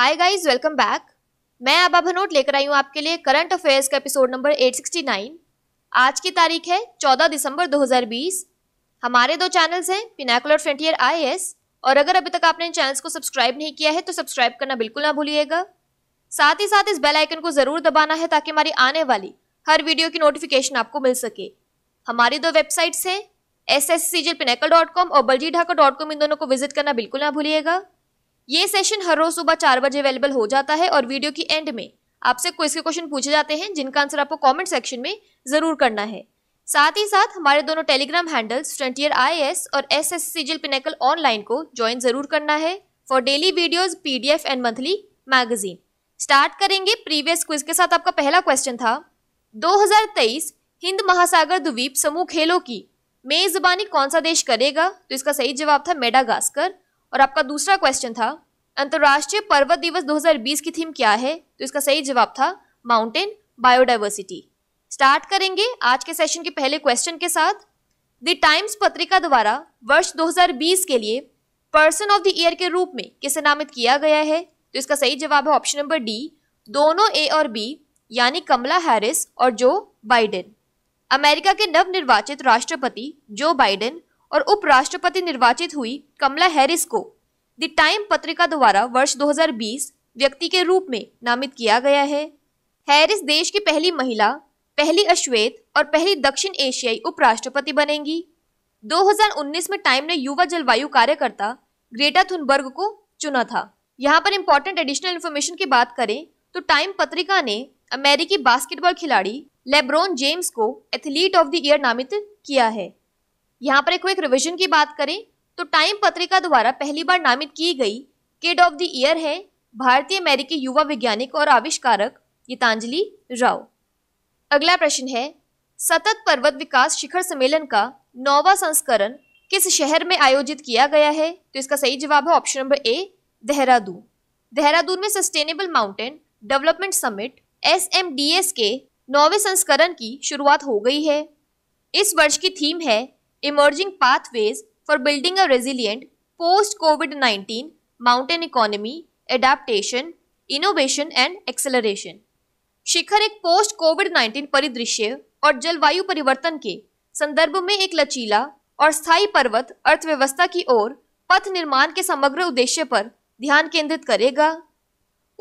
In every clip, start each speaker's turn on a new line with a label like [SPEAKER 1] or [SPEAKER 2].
[SPEAKER 1] hi guys welcome back मैं अब भनोट लेकर आई हूँ आपके लिए करंट अफेयर्स का एपिसोड नंबर 869 आज की तारीख है 14 दिसंबर 2020 हमारे दो चैनल्स हैं पिनाकुलर फ्रंटियर आई और अगर अभी तक आपने इन चैनल्स को सब्सक्राइब नहीं किया है तो सब्सक्राइब करना बिल्कुल ना भूलिएगा साथ ही साथ इस बेल आइकन को ज़रूर दबाना है ताकि हमारी आने वाली हर वीडियो की नोटिफिकेशन आपको मिल सके हमारी दो वेबसाइट्स हैं S S C jail dot com और बलजी ढाका डॉट कॉम इन दोनों को विजिट करना बिल्कुल ना भूलिएगा ये सेशन हर रोज सुबह चार बजे अवेलेबल हो जाता है और वीडियो की एंड में आपसे क्विज के क्वेश्चन पूछे जाते हैं जिनका आंसर आपको कमेंट सेक्शन में जरूर करना है साथ ही साथ हमारे दोनों टेलीग्राम हैंडल्स फ्रंटियर आई और एस एस सिजिल पिनेकल ऑनलाइन को ज्वाइन जरूर करना है for daily videos P and monthly magazine start करेंगे प्रीवियस क्विज के साथ आपका पहला क्वेश्चन था तेईस हिंद महासागर द्वीप समूह खेलों की मेजबानी कौन सा देश करेगा तो इसका सही जवाब था मेडागास्कर और आपका दूसरा क्वेश्चन था अंतर्राष्ट्रीय पर्वत दिवस 2020 की थीम क्या है तो इसका सही जवाब था माउंटेन बायोडाइवर्सिटी स्टार्ट करेंगे आज के सेशन के पहले क्वेश्चन के साथ द टाइम्स पत्रिका द्वारा वर्ष 2020 के लिए पर्सन ऑफ द ईयर के रूप में किसे नामित किया गया है तो इसका सही जवाब है ऑप्शन नंबर डी दोनों ए और बी यानी कमला हैरिस और जो बाइडेन अमेरिका के नवनिर्वाचित राष्ट्रपति जो बाइडेन और उपराष्ट्रपति निर्वाचित हुई कमला हैरिस को द टाइम पत्रिका द्वारा वर्ष 2020 व्यक्ति के रूप में नामित किया गया है हैरिस देश की पहली महिला पहली अश्वेत और पहली दक्षिण एशियाई उपराष्ट्रपति बनेंगी 2019 में टाइम ने युवा जलवायु कार्यकर्ता ग्रेटा थुनबर्ग को चुना था यहाँ पर इम्पोर्टेंट एडिशनल इन्फॉर्मेशन की बात करें तो टाइम पत्रिका ने अमेरिकी बास्केटबॉल खिलाड़ी लेब्रोन जेम्स को एथलीट ऑफ द ईयर नामित किया है यहाँ पर एक क्विक रिविजन की बात करें तो टाइम पत्रिका द्वारा पहली बार नामित की गई किड ऑफ द ईयर है भारतीय अमेरिकी युवा वैज्ञानिक और आविष्कारक गीतांजलि राव अगला प्रश्न है सतत पर्वत विकास शिखर सम्मेलन का नौवा संस्करण किस शहर में आयोजित किया गया है तो इसका सही जवाब है option number A Dehradun Dehradun में sustainable mountain development summit S के नौवे संस्करण की शुरुआत हो गई है इस वर्ष की थीम है emerging pathways for building a resilient post COVID 19 mountain economy, adaptation, innovation and acceleration शिखर एक पोस्ट कोविड 19 परिदृश्य और जलवायु परिवर्तन के संदर्भ में एक लचीला और स्थायी पर्वत अर्थव्यवस्था की ओर पथ निर्माण के समग्र उद्देश्य पर ध्यान केंद्रित करेगा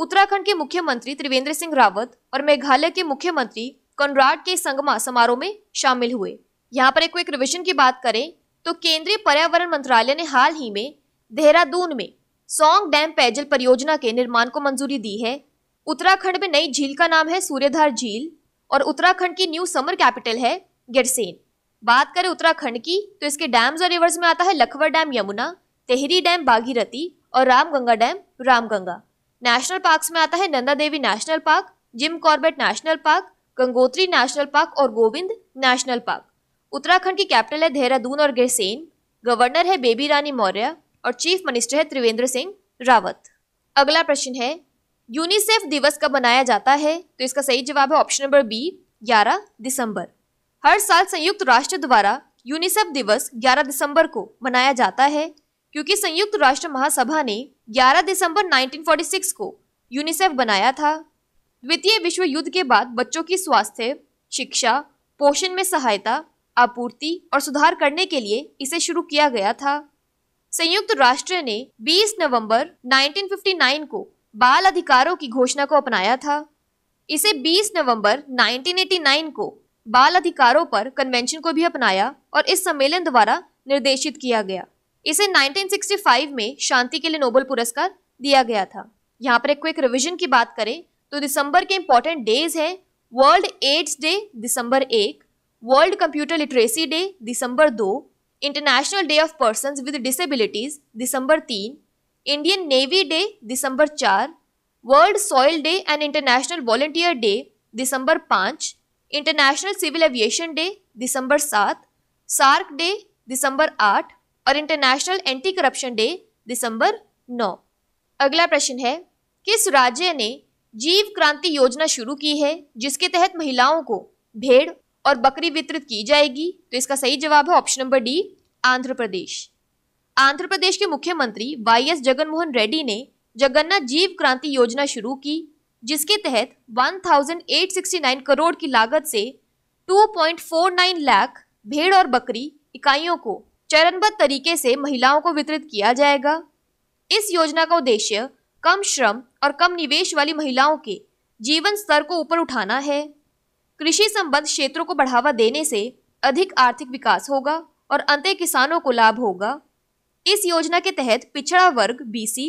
[SPEAKER 1] उत्तराखंड के मुख्यमंत्री त्रिवेंद्र सिंह रावत और मेघालय के मुख्यमंत्री कॉनराड के संगमा समारोह में शामिल हुए यहाँ पर एक क्विक रिविजन की बात करें तो केंद्रीय पर्यावरण मंत्रालय ने हाल ही में देहरादून में सौंग डैम पेयजल परियोजना के निर्माण को मंजूरी दी है उत्तराखंड में नई झील का नाम है सूर्यधार झील और उत्तराखंड की न्यू समर कैपिटल है गिरसेन बात करें उत्तराखंड की तो इसके डैम्स और रिवर्स में आता है लखवर डैम यमुना तेहरी डैम बागीरथी और Ramganga dam Ramganga national park में आता है Nanda Devi national park Jim Corbett national park Gangotri national park और गोविंद नेशनल पार्क उत्तराखंड की कैपिटल है देहरादून और गहसेन गवर्नर है बेबी रानी मौर्य और चीफ मिनिस्टर है त्रिवेंद्र सिंह रावत अगला प्रश्न है यूनिसेफ दिवस कब मनाया जाता है तो इसका सही जवाब है ऑप्शन नंबर बी 11 दिसंबर हर साल संयुक्त राष्ट्र द्वारा यूनिसेफ दिवस 11 दिसंबर को मनाया जाता है क्योंकि संयुक्त राष्ट्र महासभा ने 11 दिसंबर 1946 को यूनिसेफ बनाया था द्वितीय विश्व युद्ध के बाद बच्चों की स्वास्थ्य शिक्षा पोषण में सहायता आपूर्ति और सुधार करने के लिए इसे शुरू किया गया था संयुक्त राष्ट्र ने 20 नवंबर 1959 को बाल अधिकारों की घोषणा को अपनाया था इसे 20 नवंबर 1989 को बाल अधिकारों पर कन्वेंशन को भी अपनाया और इस सम्मेलन द्वारा निर्देशित किया गया इसे 1965 में शांति के लिए नोबेल पुरस्कार दिया गया था यहाँ पर एक क्विक रिविजन की बात करें तो दिसंबर के इम्पोर्टेंट डेज है वर्ल्ड एड्स डे दिसंबर एक वर्ल्ड कंप्यूटर लिटरेसी डे दिसंबर दो international day of person with disabilities दिसंबर तीन इंडियन नेवी डे दिसंबर चार world soil day and international volunteer day दिसंबर पाँच इंटरनेशनल सिविल एविएशन डे दिसंबर सात सार्क डे दिसंबर आठ और इंटरनेशनल एंटी करप्शन डे दिसंबर नौ अगला प्रश्न है किस राज्य ने जीव क्रांति योजना शुरू की है जिसके तहत महिलाओं को भेड़ और बकरी वितरित की जाएगी तो इसका सही जवाब है option number D Andhra Pradesh Andhra Pradesh के मुख्यमंत्री वाई एस जगनमोहन रेड्डी ने जगन्नाथ जीव क्रांति योजना शुरू की जिसके तहत 1,869 करोड़ की लागत से 2.49 लाख भेड़ और बकरी इकाइयों को चरणबद्ध तरीके से महिलाओं को वितरित किया जाएगा इस योजना का उद्देश्य कम श्रम और कम निवेश वाली महिलाओं के जीवन स्तर को ऊपर उठाना है कृषि संबद्ध क्षेत्रों को बढ़ावा देने से अधिक आर्थिक विकास होगा और अंत किसानों को लाभ होगा इस योजना के तहत पिछड़ा वर्ग बीसी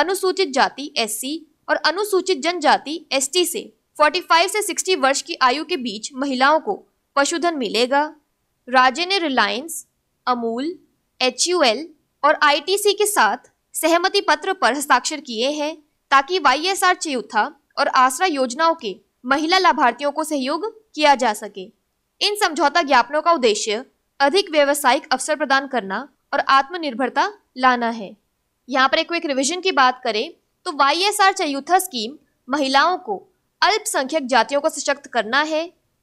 [SPEAKER 1] अनुसूचित जाति एससी और अनुसूचित जनजाति एसटी से 45 से 60 वर्ष की आयु के बीच महिलाओं को पशुधन मिलेगा राज्य ने रिलायंस अमूल एच और आईटीसी के साथ सहमति पत्र पर हस्ताक्षर किए हैं ताकि वाई एस आर और आसरा योजनाओं के महिला लाभार्थियों को सहयोग किया जा सके इन समझौता ज्ञापनों का उद्देश्य अधिक व्यवसायिक अवसर प्रदान करना और आत्मनिर्भरता लाना है यहाँ पर एक रिविजन की बात करें तो Y S R Cheyutha scheme महिलाओं को अल्पसंख्यक जातियों को सशक्त करना है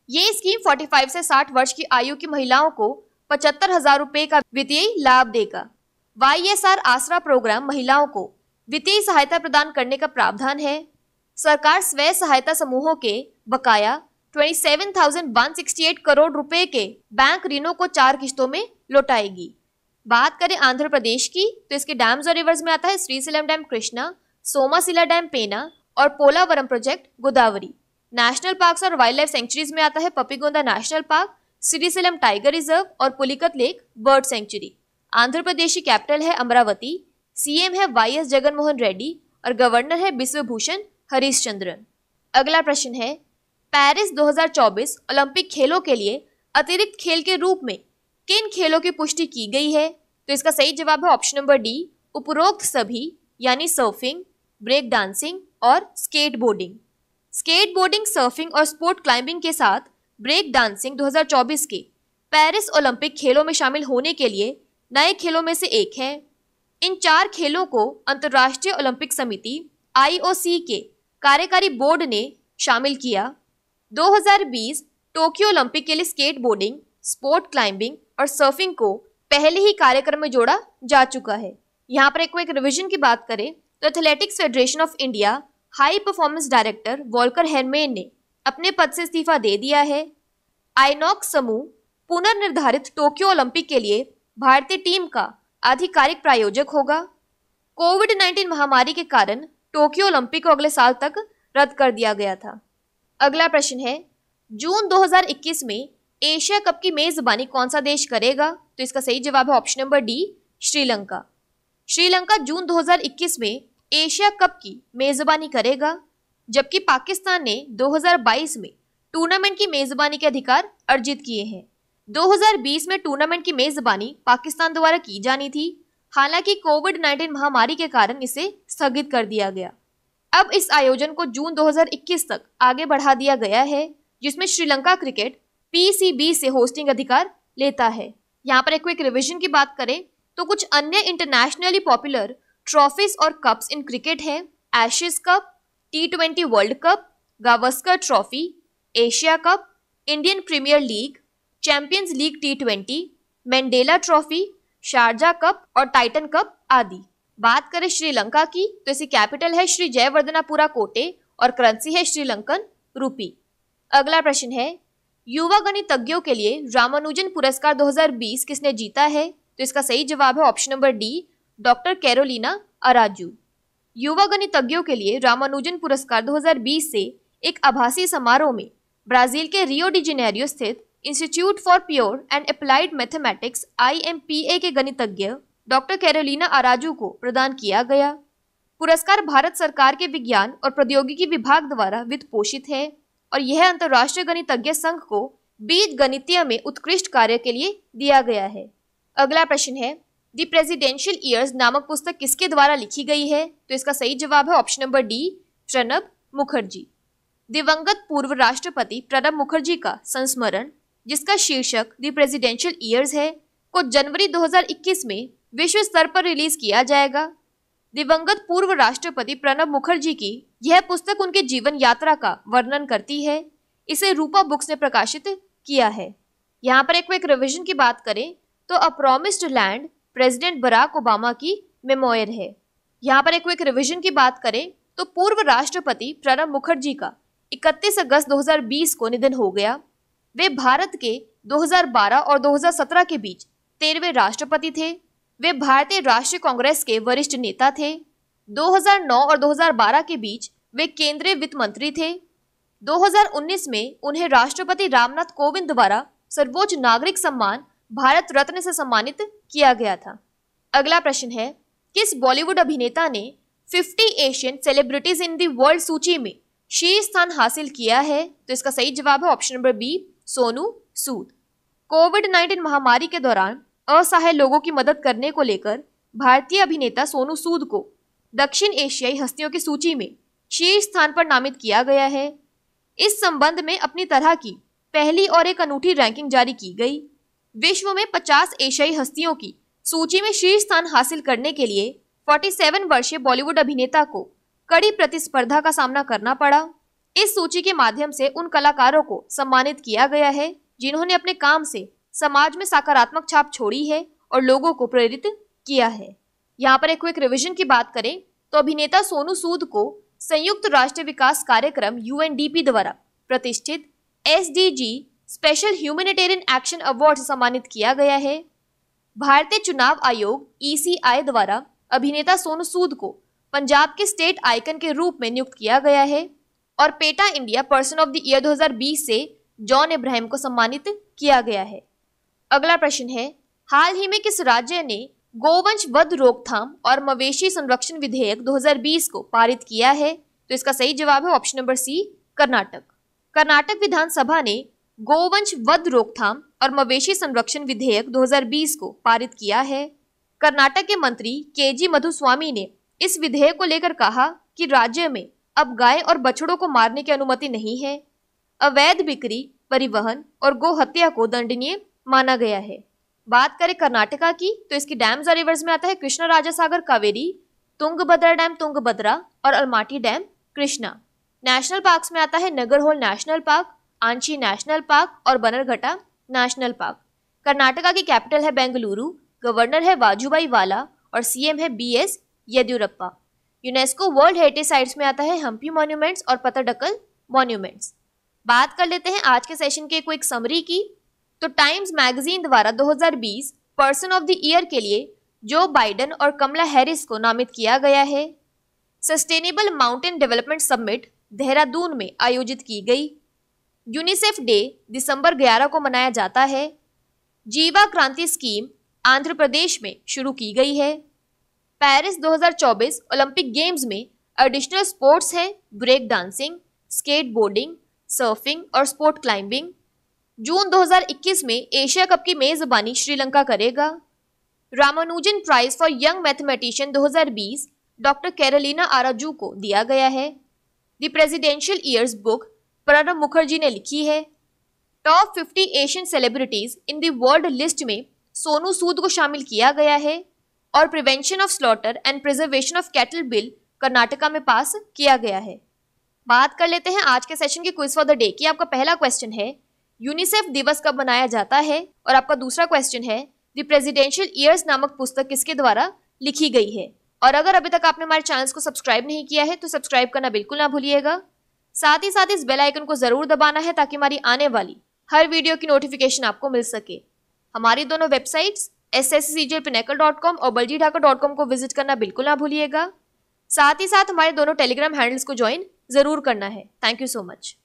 [SPEAKER 1] ये स्कीम 45 से 60 वर्ष की आयु की महिलाओं को पचहत्तर हजार रूपए का वित्तीय लाभ देगा Y S R Aasara programme महिलाओं को वित्तीय सहायता प्रदान करने का प्रावधान है सरकार स्व सहायता समूहों के बकाया 27,168 करोड़ रुपए के बैंक ऋणों को चार किश्तों में लौटाएगी बात करें आंध्र प्रदेश की तो इसके डैम्स और रिवर्स में आता है श्रीसेलम डैम कृष्णा सोमासिला डैम पेना और Polavaram project Godavari national parks और वाइल्ड लाइफ सेंचुरीज में आता है Papikonda national park Srisailam tiger reserve और Pulicat lake bird sanctuary Andhra Pradesh की कैपिटल है अमरावती सीएम है वाई एस जगनमोहन रेड्डी और गवर्नर है बिश्व भूषण हरीशचंद्रन अगला प्रश्न है पेरिस 2024 ओलंपिक खेलों के लिए अतिरिक्त खेल के रूप में किन खेलों की पुष्टि की गई है तो इसका सही जवाब है ऑप्शन नंबर डी उपरोक्त सभी यानी सर्फिंग ब्रेक डांसिंग और skateboarding skate boarding surfing और स्पोर्ट क्लाइंबिंग के साथ ब्रेक डांसिंग 2024 के पेरिस ओलंपिक खेलों में शामिल होने के लिए नए खेलों में से एक है इन चार खेलों को अंतर्राष्ट्रीय ओलंपिक समिति आई के कार्यकारी बोर्ड ने शामिल किया 2020 टोक्यो ओलंपिक के लिए स्केट बोर्डिंग स्पोर्ट क्लाइंबिंग और सर्फिंग को पहले ही कार्यक्रम में जोड़ा जा चुका है यहाँ पर एक एक रिविजन की बात करें तो athletics federation of India high performance director Volker Herrmann ने अपने पद से इस्तीफा दे दिया है आईनॉक समूह पुनर्निर्धारित टोक्यो ओलंपिक के लिए भारतीय टीम का आधिकारिक प्रायोजक होगा कोविड 19 महामारी के कारण टोक्यो ओलंपिक को अगले साल तक रद्द कर दिया गया था अगला प्रश्न है जून 2021 में एशिया कप की मेजबानी कौन सा देश करेगा तो इसका सही जवाब है option number D Sri Lanka Sri Lanka जून 2021 में एशिया कप की मेजबानी करेगा जबकि पाकिस्तान ने 2022 में टूर्नामेंट की मेजबानी के अधिकार अर्जित किए हैं 2020 में टूर्नामेंट की मेजबानी पाकिस्तान द्वारा की जानी थी हालांकि कोविड 19 महामारी के कारण इसे स्थगित कर दिया गया अब इस आयोजन को जून 2021 तक आगे बढ़ा दिया गया है जिसमें श्रीलंका क्रिकेट पीसीबी से होस्टिंग अधिकार लेता है यहाँ पर एक क्विक रिविजन की बात करें तो कुछ अन्य इंटरनेशनली पॉपुलर ट्रॉफीज और कप्स इन क्रिकेट हैं Ashes cup T twenty world cup Gavaskar trophy Asia cup Indian premier league champions league T twenty Mandela trophy Sharjah cup और टाइटन कप आदि बात करें श्रीलंका की तो इसकी कैपिटल है श्री जयवर्धनापुरा कोटे और करेंसी है श्रीलंकन रूपी अगला प्रश्न है युवा गणितज्ञों के लिए रामानुजन पुरस्कार 2020 किसने जीता है तो इसका सही जवाब है option number D doctor Carolina Araujo युवा गणितज्ञों के लिए रामानुजन पुरस्कार 2020 से एक आभासी समारोह में ब्राजील के रियो डी जेनेरियो स्थित institute for pure and applied mathematics IMPA के गणितज्ञ डॉक्टर कैरोलिना आराजू को प्रदान किया गया पुरस्कार भारत सरकार के विज्ञान और प्रौद्योगिकी विभाग द्वारा वित्त पोषित है और यह अंतर्राष्ट्रीय गणितज्ञ संघ को बीज गणितीय में उत्कृष्ट कार्य के लिए दिया गया है अगला प्रश्न है द प्रेसिडेंशियल ईयर्स नामक पुस्तक किसके द्वारा लिखी गई है तो इसका सही जवाब है option number D Pranab Mukherjee दिवंगत पूर्व राष्ट्रपति प्रणब मुखर्जी का संस्मरण जिसका शीर्षक द प्रेजिडेंशियल ईयर्स है को जनवरी 2021 में विश्व स्तर पर रिलीज किया जाएगा दिवंगत पूर्व राष्ट्रपति प्रणब मुखर्जी की यह पुस्तक उनके जीवन यात्रा का वर्णन करती है इसे रूपा बुक्स ने प्रकाशित किया है यहाँ पर एक रिविजन की बात करें तो a promised land president Barack Obama की मेमोयर है यहाँ पर एक क्विक रिविजन की बात करें तो पूर्व राष्ट्रपति प्रणब मुखर्जी का 31 अगस्त 2020 को निधन हो गया वे भारत के 2012 और 2017 के बीच तेरहवें राष्ट्रपति थे वे भारतीय राष्ट्रीय कांग्रेस के वरिष्ठ नेता थे 2009 और 2012 के बीच वे केंद्रीय वित्त मंत्री थे 2019 में उन्हें राष्ट्रपति रामनाथ कोविंद द्वारा सर्वोच्च नागरिक सम्मान भारत रत्न से सम्मानित किया गया था अगला प्रश्न है किस बॉलीवुड अभिनेता ने 50 Asian celebrities in the world सूची में शीर्ष स्थान हासिल किया है तो इसका सही जवाब है option number B Sonu Sood COVID 19 महामारी के दौरान असहाय लोगों की मदद करने को लेकर भारतीय अभिनेता सोनू सूद को दक्षिण एशियाई हस्तियों की सूची में शीर्ष स्थान पर नामित किया गया है इस संबंध में अपनी तरह की पहली और एक अनूठी रैंकिंग जारी की गई विश्व में 50 एशियाई हस्तियों की सूची में शीर्ष स्थान हासिल करने के लिए 47 वर्षीय बॉलीवुड अभिनेता को कड़ी प्रतिस्पर्धा का सामना करना पड़ा इस सूची के माध्यम से उन कलाकारों को सम्मानित किया गया है जिन्होंने अपने काम से समाज में सकारात्मक छाप छोड़ी है और लोगों को प्रेरित किया है यहाँ पर एक क्विक रिविजन की बात करें तो अभिनेता सोनू सूद को संयुक्त राष्ट्र विकास कार्यक्रम यू द्वारा प्रतिष्ठित S special humanitarian action award सम्मानित किया गया है भारतीय चुनाव आयोग ई e द्वारा अभिनेता सोनू सूद को पंजाब के स्टेट आइकन के रूप में नियुक्त किया गया है और PETA India person of the year 2020 से जॉन इब्राहिम को सम्मानित किया गया है अगला प्रश्न है हाल ही में किस राज्य ने गोवंश वध रोकथाम और मवेशी संरक्षण विधेयक 2020 को पारित किया है तो इसका सही जवाब है option number C Karnataka Karnataka विधानसभा ने गोवंश वध रोकथाम और मवेशी संरक्षण विधेयक 2020 को पारित किया है कर्नाटक के मंत्री के जी मधुस्वामी ने इस विधेयक को लेकर कहा कि राज्य में अब गाय और बछड़ों को मारने की अनुमति नहीं है अवैध बिक्री परिवहन और गोहत्या को दंडनीय माना गया है बात करें कर्नाटका की तो इसकी डैम्स और रिवर्स में आता है कृष्णा राजा सागर कावेरी तुंगभद्रा डैम तुंगभद्रा और Almatti dam Krishna national parks में आता है Nagarhole national park Anshi national park और बनरघटा नेशनल पार्क कर्नाटका की कैपिटल है बेंगलुरु गवर्नर है वाजूबाई वाला और सीएम है B S Yediyurappa UNESCO world heritage sites में आता है हम्पी मॉन्यूमेंट्स और पतरडकल मॉन्यूमेंट्स बात कर लेते हैं आज के सेशन के क्विक समरी की तो टाइम्स मैगजीन द्वारा 2020 पर्सन ऑफ द ईयर के लिए जो बाइडन और कमला हैरिस को नामित किया गया है sustainable mountain development summit Dehradun में आयोजित की गई यूनिसेफ डे दिसंबर 11 को मनाया जाता है जीवा क्रांति स्कीम आंध्र प्रदेश में शुरू की गई है पेरिस 2024 ओलंपिक गेम्स में एडिशनल स्पोर्ट्स हैं break dancing skate boarding surfing और स्पोर्ट क्लाइंबिंग जून 2021 में एशिया कप की मेजबानी श्रीलंका करेगा Ramanujan prize for young mathematician 2020 doctor Carolina Araujo को दिया गया है the presidential years book Pranab Mukherjee ने लिखी है top 50 Asian celebrities in the world list में सोनू सूद को शामिल किया गया है और prevention of slaughter and preservation of cattle bill Karnataka में पास किया गया है बात कर लेते हैं आज के सेशन के क्विज फॉर द डे की आपका पहला क्वेश्चन है यूनिसेफ दिवस कब मनाया जाता है और आपका दूसरा क्वेश्चन है द प्रेजिडेंशियल ईयर्स नामक पुस्तक किसके द्वारा लिखी गई है और अगर अभी तक आपने हमारे चैनल को सब्सक्राइब नहीं किया है तो सब्सक्राइब करना बिल्कुल ना भूलिएगा साथ ही साथ इस बेल आइकन को ज़रूर दबाना है ताकि हमारी आने वाली हर वीडियो की नोटिफिकेशन आपको मिल सके हमारी दोनों websites S S C J pinnacle dot com और बलजी ढाका डॉट कॉम को विजिट करना बिल्कुल ना भूलिएगा साथ ही साथ हमारे दोनों टेलीग्राम हैंडल्स को ज्वाइन ज़रूर करना है थैंक यू सो मच